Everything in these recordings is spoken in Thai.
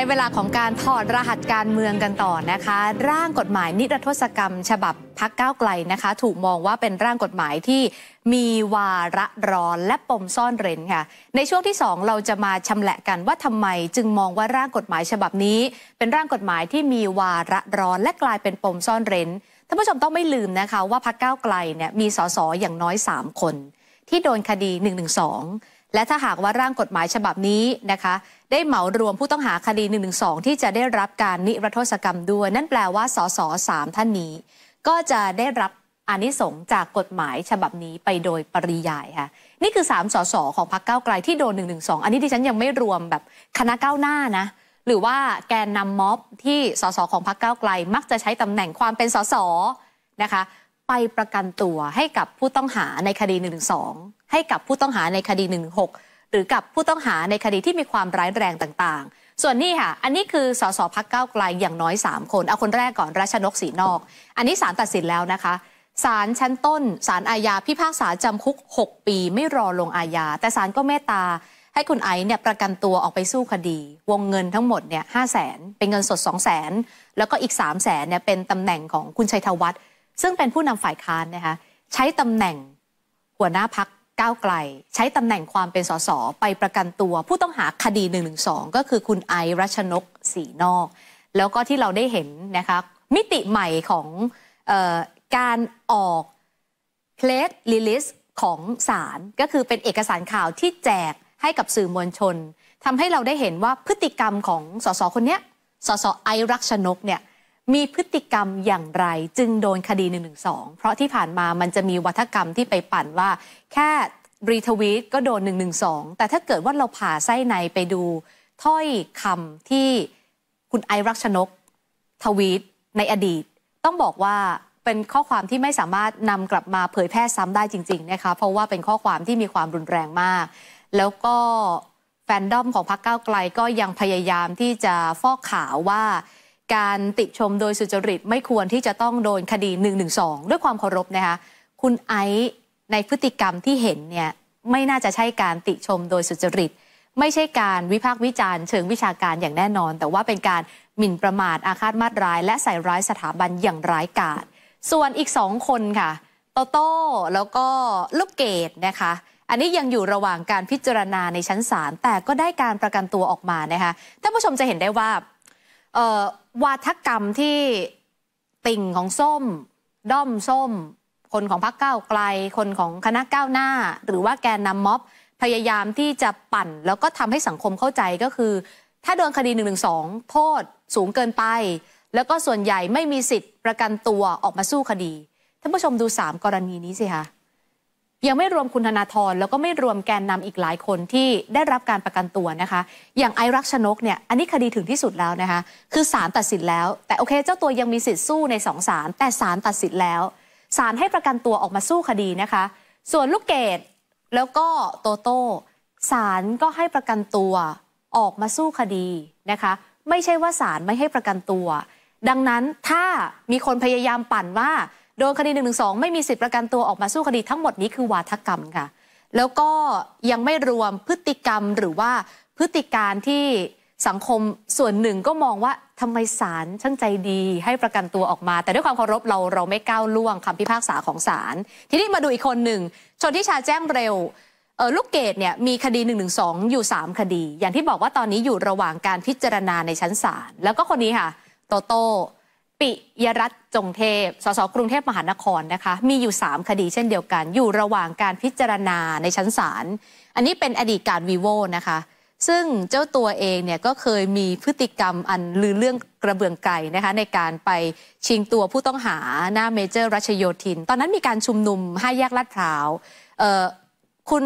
ได้เวลาของการถอดรหัสการเมืองกันต่อนะคะ ร่างกฎหมายนิรโทษกรรม ฉบับพักก้าวไกลนะคะ ถูกมองว่าเป็นร่างกฎหมายที่มีวาระร้อนและปมซ่อนเร้นค่ะในช่วงที่2เราจะมาชำแหละกันว่าทำไมจึงมองว่าร่างกฎหมายฉบับนี้เป็นร่างกฎหมายที่มีวาระร้อนและกลายเป็นปมซ่อนเร้นท่านผู้ชมต้องไม่ลืมนะคะว่าพักก้าวไกลเนี่ยมีสสอย่างน้อย3คน ที่โดนคดี1นึและถ้าหากว่าร่างกฎหมายฉบับนี้นะคะ ได้เหมารวมผู้ต้องหาคดี 112 ที่จะได้รับการนิรโทษกรรมด้วยนั่นแปลว่าสสสามท่านนี้ ก็จะได้รับอานิสงจากกฎหมายฉบับนี้ไปโดยปริยายค่ะนี่คือ3สส ของพรรคก้าวไกลที่โดน112อันนี้ดิฉันยังไม่รวมแบบคณะก้าวหน้านะ หรือว่าแกนนำม็อบที่สสของพรรคก้าวไกลมักจะใช้ตำแหน่งความเป็นสส นะคะไปประกันตัวให้กับผู้ต้องหาในคดี1นึให้กับผู้ต้องหาในคดี1นึหรือกับผู้ต้องหาในคดีที่มีความร้ายแรงต่างๆส่วนนี้ค่ะอันนี้คือสสพักเก้าไกลอย่างน้อย 3 คนเอาคนแรกก่อนราชนกสีนอก อันนี้ศาลตัดสินแล้วนะคะศาลชั้นต้น ศาลอาญาพิพากษาจำคุก 6 ปีไม่รอลงอาญาแต่ศาลก็เมตตา ให้คุณไอ้เนี่ยประกันตัวออกไปสู้คดี วงเงินทั้งหมดเนี่ยห้าแสนเป็นเงินสด 2 0 0แสนแล้วก็อีก3 0 0แสนเนี่ยเป็นตำแหน่งของคุณชัยธวัฒน์ซึ่งเป็นผู้นำฝ่ายค้านนะคะใช้ตำแหน่งหัวหน้าพักก้าวไกล ใช้ตำแหน่งความเป็นสสไปประกันตัว ผู้ต้องหาคดี1นึก็คือคุณไอรัชนกสีนอก แล้วก็ที่เราได้เห็นนะคะมิติใหม่ของออการออกเพลสลิลิสของศาลก็คือเป็นเอกสารข่าวที่แจกให้กับสื่อมวลชน ทำให้เราได้เห็นว่าพฤติกรรมของสสคนนี้สสไอรักชนกเนี่ยมีพฤติกรรมอย่างไรจึงโดนคดี 112 เพราะที่ผ่านมา มันจะมีวัฒกรรมที่ไปปั่นว่า แค่รีทวีตก็โดน 112 แต่ถ้าเกิดว่าเราผ่าไส้ในไปดูถ้อยคำที่คุณไอรักชนกทวีตในอดีต ต้องบอกว่าเป็นข้อความที่ไม่สามารถนำกลับมาเผยแพร่ซ้ำได้จริงๆนะคะเพราะว่าเป็นข้อความที่มีความรุนแรงมาก แล้วก็แฟนดอมของพรรคก้าวไกลก็ยังพยายามที่จะฟอกข่าวว่าการติชมโดยสุจริตไม่ควรที่จะต้องโดนคดี1นึด้วยความเคารพนะคะคุณไอซ์ในพฤติกรรมที่เห็นเนี่ยไม่น่าจะใช่การติชมโดยสุจริตไม่ใช่การวิพากษ์วิจารณ์เชิงวิชาการอย่างแน่นอน แต่ว่าเป็นการหมิ่นประมาทอาฆาตมาตร้าย และใส่ร้ายสถาบันอย่างร้ายกาจส่วนอีกสองคนค่ะโตโต้ แล้วก็ลูกเกดนะคะ อันนี้ยังอยู่ระหว่างการพิจารณาในชั้นศาลแต่ก็ได้การประกันตัวออกมานะคะท่านผู้ชมจะเห็นได้ว่าวาทกรรมที่ติ่งของส้มด้อมส้มคนของพรรคก้าวไกล คนของคณะก้าวหน้าหรือว่าแกนนำม็อบพยายามที่จะปั่น แล้วก็ทำให้สังคมเข้าใจก็คือ ถ้าโดนคดี1นึโทษสูงเกินไป แล้วก็ส่วนใหญ่ไม่มีสิทธิ์ประกันตัวออกมาสู้คดีท่านผู้ชมดู 3 กรณีนี้สิคะยังไม่รวมคุณธนาธรแล้วก็ไม่รวมแกนนำอีกหลายคนที่ได้รับการประกันตัวนะคะ อย่างไอรักชนกเนี่ยอันนี้คดีถึงที่สุดแล้วนะคะคือศาลตัดสินแล้วแต่โอเค เจ้าตัวยังมีสิทธิ์สู้ในสองศาลแต่ศาลตัดสินแล้วศาลให้ประกันตัวออกมาสู้คดีนะคะ ส่วนลูกเกดแล้วก็โตโต้ศาลก็ให้ประกันตัวออกมาสู้คดีนะคะไม่ใช่ว่าศาลไม่ให้ประกันตัว ดังนั้นถ้ามีคนพยายามปั่นว่าโดนคดี1นึไม่มีสิทธิประกันตัวออกมาสู้คดีทั้งหมดนี้คือวาทกรรมค่ะแล้วก็ยังไม่รวมพฤติกรรมหรือว่าพฤติการที่สังคมส่วนหนึ่งก็มองว่าทำไมศาลช่างใจดี ให้ประกันตัวออกมา แต่ด้วยความเคารพเราเราไม่ก้าวล่วงคำพิพากษาของศาลทีนี้มาดูอีกคนหนึ่งชนที่ชาแจ้งเร็วลูกเกดเนี่ยมีคดี1นึอยู่ 3 คดี อย่างที่บอกว่าตอนนี้อยู่ระหว่างการพิจารณาในชั้นศาลแล้วก็คนนี้ค่ะโตโตปิยรัตจงเทพ สส กรุงเทพมหานครนะคะ มีอยู่ 3 คดีเช่นเดียวกัน อยู่ระหว่างการพิจารณาในชั้นศาล อันนี้เป็นอดีตการวีโวนะคะ ซึ่งเจ้าตัวเองเนี่ยก็เคยมีพฤติกรรมอันลือเรื่องกระเบื้องไก่นะคะในการไปชิงตัวผู้ต้องหาหน้าเมเจอร์รัชโยธิน ตอนนั้นมีการชุมนุมห้แยกลาดพร้าวคุณ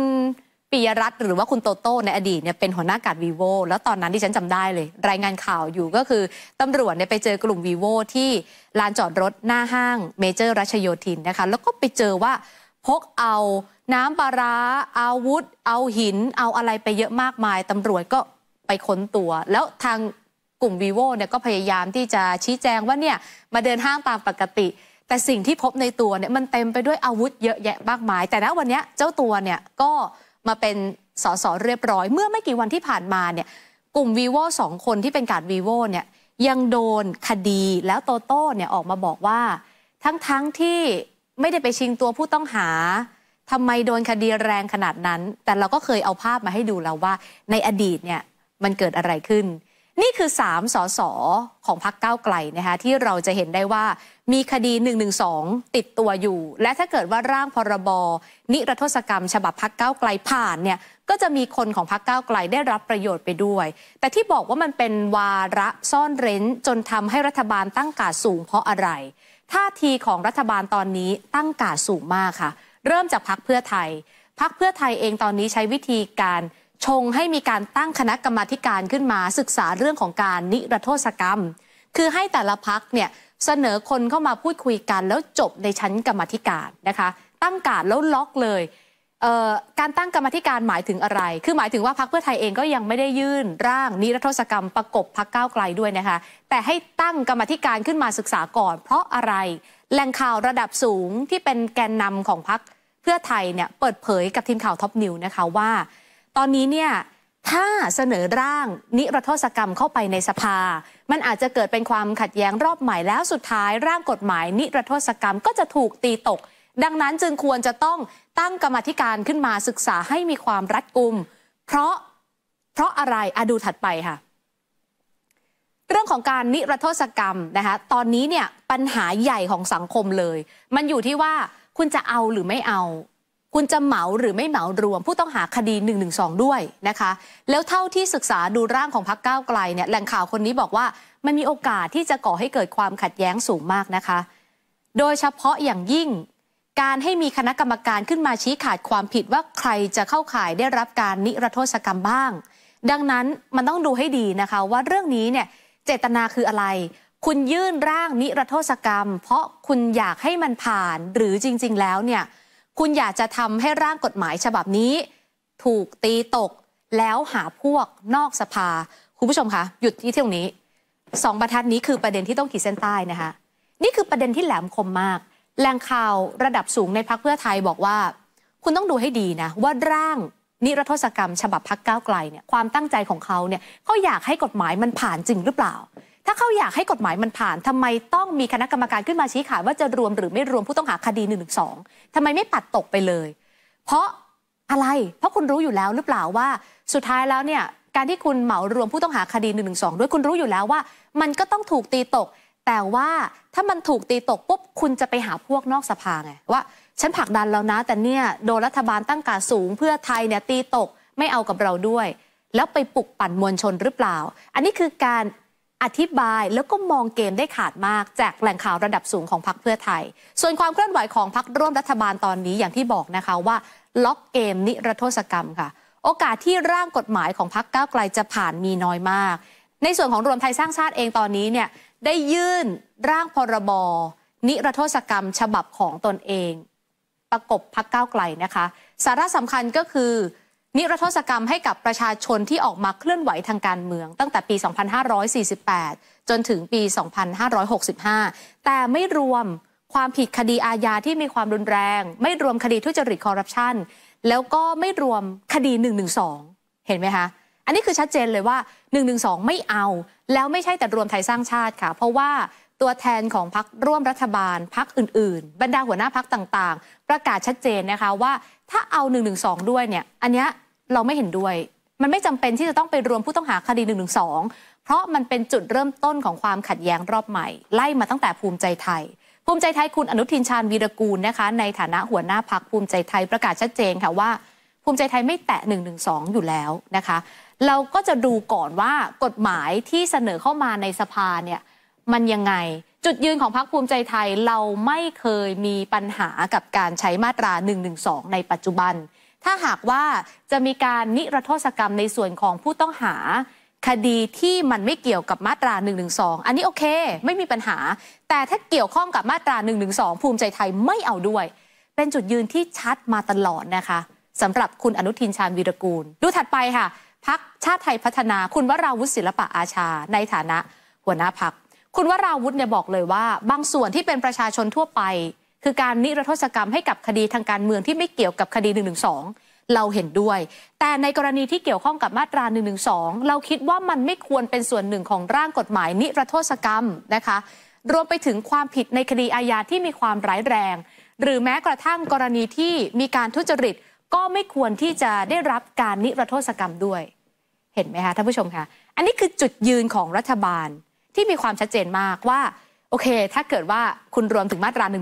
ปียรัตน์หรือว่าคุณโตโต้ในอดีตเนี่ยเป็นหัวหน้ากาดวีโวแล้วตอนนั้นที่ฉันจำได้เลย รายงานข่าวอยู่ก็คือตำรวจเนี่ยไปเจอกลุ่มวีโวที่ลานจอดรถหน้าห้าง เมเจอร์รัชโยธินนะคะแล้วก็ไปเจอว่าพกเอาน้ำปลาร้าอาวุธ เอาหิน เอาอะไรไปเยอะมากมายตำรวจก็ไปค้นตัว แล้วทางกลุ่มวีโวเนี่ยก็พยายามที่จะชี้แจงว่าเนี่ยมาเดินห้างตามปกติ แต่สิ่งที่พบในตัวเนี่ยมันเต็มไปด้วยอาวุธเยอะแยะมากมาย แต่ณวันนี้เจ้าตัวเนี่ยก็มาเป็นสสเรียบร้อยเมื่อไม่กี่วันที่ผ่านมาเนี่ยกลุ่มวีโวสองคนที่เป็นการวีโวเนี่ยยังโดนคดีแล้วโตโต้เนี่ยออกมาบอกว่า ทั้งๆทที่ไม่ได้ไปชิงตัวผู้ต้องหาทำไมโดนคดีแรงขนาดนั้น แต่เราก็เคยเอาภาพมาให้ดูแล้วว่า ในอดีตเนี่ยมันเกิดอะไรขึ้นนี่คือ3สสของพักเก้าไกลนะคะที่เราจะเห็นได้ว่ามีคดี1นึติดตัวอยู่ และถ้าเกิดว่าร่างพรบนิรโทษกรรม ฉบับพักเก้าไกลผ่านเนี่ยก็จะมีคนของพักเก้าไกลได้รับประโยชน์ไปด้วย แต่ที่บอกว่ามันเป็นวาระซ่อนเร้น จนทำให้รัฐบาลตั้งกาดสูงเพราะอะไร ท่าทีของรัฐบาลตอนนี้ตั้งกาดสูงมากค่ะ เริ่มจากพักเพื่อไทยพักเพื่อไทยเองตอนนี้ใช้วิธีการชงให้มีการตั้งคณะกรรมาการขึ้นมาศึกษาเรื่องของการนิรโทษกรรม คือให้แต่ละพักเนี่ยเสนอคนเข้ามาพูดคุยกันแล้วจบในชั้นกรรมธิการนะคะ ตั้งการแล้วล็อกเลย การตั้งกรรมธิการหมายถึงอะไร คือหมายถึงว่าพักเพื่อไทยเองก็ยังไม่ได้ยื่นร่างนิรโทษกรรมประกบพักก้าวไกลด้วยนะคะ แต่ให้ตั้งกรรมธิการขึ้นมาศึกษาก่อน เพราะอะไร แหล่งข่าวระดับสูงที่เป็นแกนนำของพักเพื่อไทยเนี่ยเปิดเผยกับทีมข่าวท็อปนิวนะคะว่าตอนนี้เนี่ยถ้าเสนอร่างนิรโทษกรรมเข้าไปในสภา มันอาจจะเกิดเป็นความขัดแย้งรอบใหม่แล้วสุดท้าย ร่างกฎหมาย นิรโทษกรรมก็จะถูกตีตก ดังนั้นจึงควรจะต้องตั้งกรรมธิการขึ้นมาศึกษาให้มีความรัดกุม เพราะเพราะอะไรอะดูถัดไปค่ะ เรื่องของการนิรโทษกรรมนะคะตอนนี้เนี่ยปัญหาใหญ่ของสังคมเลย มันอยู่ที่ว่าคุณจะเอาหรือไม่เอาคุณจะเหมาหรือไม่เหมารวม ผู้ต้องหาคดี1นึด้วยนะคะ แล้วเท่าที่ศึกษาดูร่างของพักก้าวไกลเนี่ยแหล่งข่าวคนนี้บอกว่ามันมีโอกาสที่จะก่อให้เกิดความขัดแย้งสูงมากนะคะ โดยเฉพาะอย่างยิ่ง การให้มีคณะกรรมการขึ้นมาชี้ขาดความผิดว่าใครจะเข้าข่ายได้รับการนิรโทษกรรมบ้าง ดังนั้นมันต้องดูให้ดีนะคะ ว่าเรื่องนี้เนี่ยเจตนาคืออะไร คุณยื่นร่างนิรโทษกรรม เพราะคุณอยากให้มันผ่าน หรือจริง ๆ แล้วเนี่ยคุณอยากจะทำให้ร่างกฎหมายฉบับนี้ ถูกตีตก แล้วหาพวกนอกสภาคุณผู้ชมคะหยุดที่ตรงนี้สองประทัดนี้คือประเด็นที่ต้องขีดเส้นใต้นะคะนี่คือประเด็นที่แหลมคมมากแหล่งข่าวระดับสูงในพักเพื่อไทยบอกว่า คุณต้องดูให้ดีนะว่าร่างนิรโทษกรรม ฉบับพักก้าวไกลเนี่ยความตั้งใจของเขาเนี่ยเขาอยากให้กฎหมายมันผ่านจริงหรือเปล่าถ้าเขาอยากให้กฎหมายมันผ่าน ทำไมต้องมีคณะกรรมการขึ้นมาชี้ขาดว่าจะรวมหรือไม่รวมผู้ต้องหาคดีหนึ่งงหสอทำไมไม่ปัดตกไปเลย เพราะอะไรเพราะคุณรู้อยู่แล้วหรือเปล่าว่า สุดท้ายแล้วเนี่ยการที่คุณเหมารวมผู้ต้องหาคดีหนึ่งงหสอด้วยคุณรู้อยู่แล้วว่า มันก็ต้องถูกตีตก แต่ว่าถ้ามันถูกตีตกปุ๊บ คุณจะไปหาพวกนอกสภาไงว่า ฉันผลักดันแล้วนะ แต่เนี่ยโดนรัฐบาลตั้งการสูง เพื่อไทยเนี่ยตีตกไม่เอากับเราด้วย แล้วไปปลุกปั่นมวลชนหรือเปล่า อันนี้คือการอธิบายแล้วก็มองเกมได้ขาดมากจากแหล่งข่าวระดับสูงของพรรคเพื่อไทย ส่วนความเคลื่อนไหวของพรรคร่วมรัฐบาลตอนนี้อย่างที่บอกนะคะว่าล็อกเกม นิรโทษกรรมค่ะ โอกาสที่ร่างกฎหมายของพรรคก้าวไกลจะผ่านมีน้อยมาก ในส่วนของรวมไทยสร้างชาติเองตอนนี้เนี่ยได้ยื่นร่างพรบนิรโทษกรรมฉบับของตนเอง ประกบพรรคก้าวไกลนะคะ สาระสำคัญก็คือนิรโทษกรรมให้กับประชาชนที่ออกมาเคลื่อนไหวทางการเมืองตั้งแต่ปี 2548 จนถึงปี 2565 แต่ไม่รวมความผิดคดีอาญาที่มีความรุนแรง ไม่รวมคดีทุจริตคอร์รัปชัน แล้วก็ไม่รวมคดี 112 เห็นไหมคะ อันนี้คือชัดเจนเลยว่า112 ไม่เอา แล้วไม่ใช่แต่รวมไทยสร้างชาติค่ะ เพราะว่าตัวแทนของพักร่วมรัฐบาลพักอื่นๆ บรรดาหัวหน้าพักต่างๆ ประกาศชัดเจนนะคะว่าถ้าเอา112ด้วยเนี่ย อันเนี้ยเราไม่เห็นด้วย มันไม่จำเป็นที่จะต้องไปรวมผู้ต้องหาคดีหนึ่่งงงหนึสอเพราะมันเป็นจุดเริ่มต้นของความขัดแย้งรอบใหม่ไล่มาตั้งแต่ภูมิใจไทย ภูมิใจไทยคุณอนุทินชาญวีรกูลนะคะในฐานะหัวหน้าพักภูมิใจไทยประกาศชัดเจนค่ะว่า ภูมิใจไทยไม่แตะ1นึอยู่แล้วนะคะ เราก็จะดูก่อนว่ากฎหมายที่เสนอเข้ามาในสภาเนี่ยมันยังไงจุดยืนของพักภูมิใจไทยเราไม่เคยมีปัญหากับการใช้มาตรา1นึในปัจจุบันถ้าหากว่าจะมีการนิรโทษกรรมในส่วนของผู้ต้องหา คดีที่มันไม่เกี่ยวกับมาตรา1นึอันนี้โอเค ไม่มีปัญหา แต่ถ้าเกี่ยวข้องกับมาตรา1นึภูมิใจไทยไม่เอาด้วย เป็นจุดยืนที่ชัดมาตลอดนะคะสำหรับคุณอนุทินชาญวีรกูล ดูถัดไปค่ะพักชาติไทยพัฒนาคุณวราวุฒิศิลปะอาชาในฐานะหัวหน้าพักคุณวราวุฒิเนี่ยบอกเลยว่า บางส่วนที่เป็นประชาชนทั่วไปคือการนิรโทษกรรมให้กับคดีทางการเมืองที่ไม่เกี่ยวกับคดี1นึเราเห็นด้วย แต่ในกรณีที่เกี่ยวข้องกับมาตรา1นึเราคิดว่ามันไม่ควรเป็นส่วนหนึ่งของร่างกฎหมายนิรโทษกรรมนะคะ รวมไปถึงความผิดในคดีอาญาที่มีความร้ายแรง หรือแม้กระทั่งกรณีที่มีการทุจริต ก็ไม่ควรที่จะได้รับการนิรโทษกรรมด้วย เห็นไหมคะท่านผู้ชมคะ อันนี้คือจุดยืนของรัฐบาลที่มีความชัดเจนมากว่าโอเค ถ้าเกิดว่าคุณรวมถึงมาตรา1นึ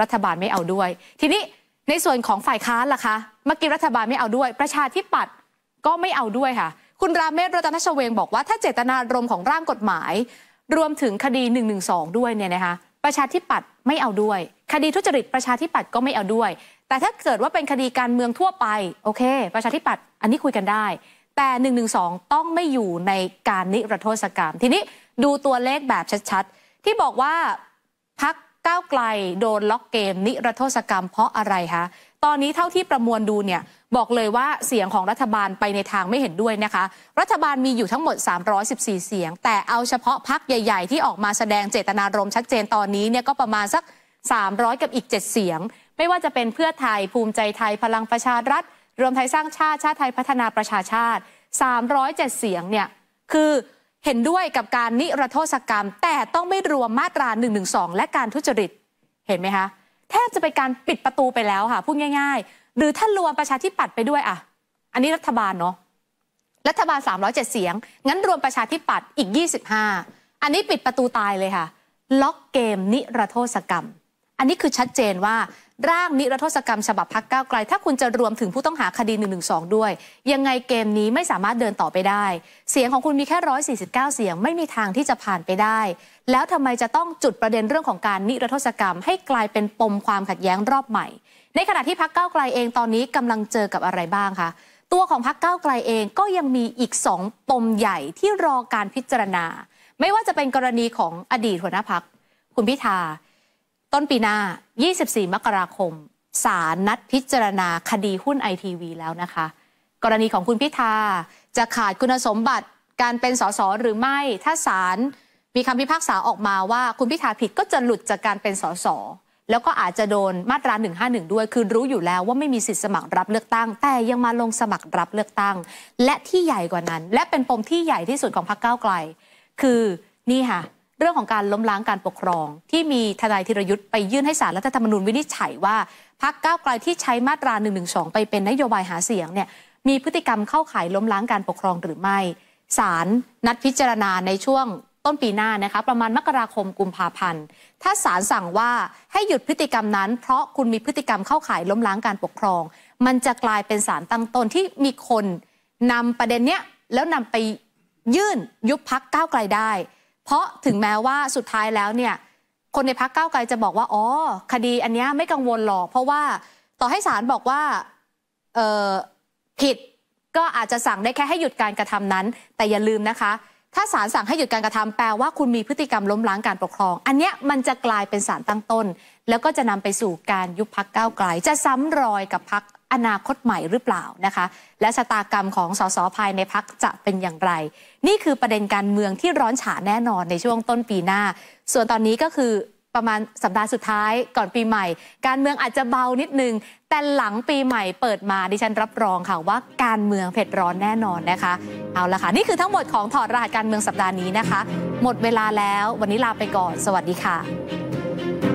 รัฐบาลไม่เอาด้วย ทีนี้ในส่วนของฝ่ายค้านล่ะคะเมื่อกี้รัฐบาลไม่เอาด้วย ประชาธิปัตย์ก็ไม่เอาด้วยค่ะ คุณราเมศรัตนชเวงบอกว่าถ้าเจตนารมณ์ของร่างกฎหมาย รวมถึงคดี1นึด้วยเนี่ยนะคะประชาธิปัตย์ไม่เอาด้วย คดีทุจริตประชาธิปัตย์ก็ไม่เอาด้วย แต่ถ้าเกิดว่าเป็นคดีการเมืองทั่วไปโอเค ประชาธิปัตย์อันนี้คุยกันได้ แต่1นึต้องไม่อยู่ในการนิรโทษกรรมทีนี้ดูตัวเลขแบบชัดๆที่บอกว่าพักก้าวไกล โดนล็อกเกมนิรโทษกรรมเพราะอะไรคะตอนนี้เท่าที่ประมวลดูเนี่ยบอกเลยว่าเสียงของรัฐบาลไปในทางไม่เห็นด้วยนะคะรัฐบาลมีอยู่ทั้งหมด 314 เสียง แต่เอาเฉพาะพักใหญ่ๆที่ออกมาแสดงเจตนารมณ์ชัดเจนตอนนี้เนี่ยก็ประมาณสัก 300 กับอีก 7 เสียง ไม่ว่าจะเป็นเพื่อไทยภูมิใจไทยพลังประชารัฐรวมไทยสร้างชาติชาติไทยพัฒนาประชาชาติ 307 เสียงเนี่ยคือเห็นด้วยกับการนิรโทษกรรม แต่ต้องไม่รวมมาตรา1นึและการทุจริตเห็นไหมคะแทบจะเป็นการปิดประตูไปแล้วค่ะพูดง่าย ๆ หรือถ้ารวมประชาธิปัตย์ไปด้วยอ่ะอันนี้รัฐบาลเนาะรัฐบาล 307 เสียง งั้นรวมประชาธิปัตย์อีก 25 อันนี้ปิดประตูตายเลยค่ะ ล็อกเกม นิรโทษกรรม อันนี้คือชัดเจนว่าร่างนิรโทษกรรมฉบับพักก้าวไกลถ้าคุณจะรวมถึงผู้ต้องหาคดี112 ด้วย ยังไงเกมนี้ไม่สามารถเดินต่อไปได้ เสียงของคุณมีแค่149 เสียงไม่มีทางที่จะผ่านไปได้ แล้วทำไมจะต้องจุดประเด็นเรื่องของการนิรโทษกรรมให้กลายเป็นปมความขัดแย้งรอบใหม่ ในขณะที่พักก้าวไกลเองตอนนี้กำลังเจอกับอะไรบ้างคะตัวของพักก้าวไกลเองก็ยังมีอีกสองปมใหญ่ที่รอการพิจารณา ไม่ว่าจะเป็นกรณีของอดีตหัวหน้าพักคุณพิธาต้นปีหน้า 24 มกราคม ศาลนัดพิจารณาคดีหุ้นไอทีวีแล้วนะคะ กรณีของคุณพิธาจะขาดคุณสมบัติการเป็นสสหรือไม่ ถ้าศาลมีคำพิพากษาออกมาว่าคุณพิธาผิดก็จะหลุดจากการเป็นสส แล้วก็อาจจะโดนมาตรา 151 ด้วย คือรู้อยู่แล้วว่าไม่มีสิทธิ์สมัครรับเลือกตั้ง แต่ยังมาลงสมัครรับเลือกตั้ง และที่ใหญ่กว่านั้น และเป็นปมที่ใหญ่ที่สุดของพรรคก้าวไกล คือนี่ค่ะเรื่องของการล้มล้างการปกครอง ที่มีทนายธีรยุทธ์ไปยื่นให้สารรัฐธรรมนูญวินิจฉัยว่าพักก้าวไกลที่ใช้มาตรา1นึไปเป็นนโยบายหาเสียงเนี่ยมีพฤติกรรมเข้าข่ายล้มล้างการปกครองหรือไม่ศาลนัดพิจารณาในช่วงต้นปีหน้านะคะประมาณมกราคมกุมภาพันธ์ถ้าศาลสั่งว่าให้หยุดพฤติกรรมนั้น เพราะคุณมีพฤติกรรมเข้าข่ายล้มล้างการปกครอง มันจะกลายเป็นสารตั้งต้นที่มีคนนำประเด็นเนี้ยแล้วนำไปยื่นยุบพักก้าวไกลได้เพราะถึงแม้ว่าสุดท้ายแล้วเนี่ยคนในพักเก้าไกลจะบอกว่าอ๋อคดีอันนี้ไม่กังวลหรอกเพราะว่าต่อให้ศาลบอกว่าผิดก็อาจจะสั่งได้แค่ให้หยุดการกระทำนั้นแต่อย่าลืมนะคะถ้าศาลสั่งให้หยุดการกระทำแปลว่าคุณมีพฤติกรรมล้มล้างการปกครอง อันนี้มันจะกลายเป็นศาลตั้งต้น แล้วก็จะนำไปสู่การยุบพักเก้าไกล จะซ้ำรอยกับพักอนาคตใหม่หรือเปล่านะคะ และชะตากรรมของสสภายในพักจะเป็นอย่างไร นี่คือประเด็นการเมืองที่ร้อนฉาแน่นอนในช่วงต้นปีหน้า ส่วนตอนนี้ก็คือประมาณสัปดาห์สุดท้ายก่อนปีใหม่ การเมืองอาจจะเบานิดนึง แต่หลังปีใหม่เปิดมา ดิฉันรับรองค่ะว่าการเมืองเผ็ดร้อนแน่นอนนะคะ เอาละค่ะนี่คือทั้งหมดของถอดรหัสการเมืองสัปดาห์นี้นะคะ หมดเวลาแล้ววันนี้ลาไปก่อน สวัสดีค่ะ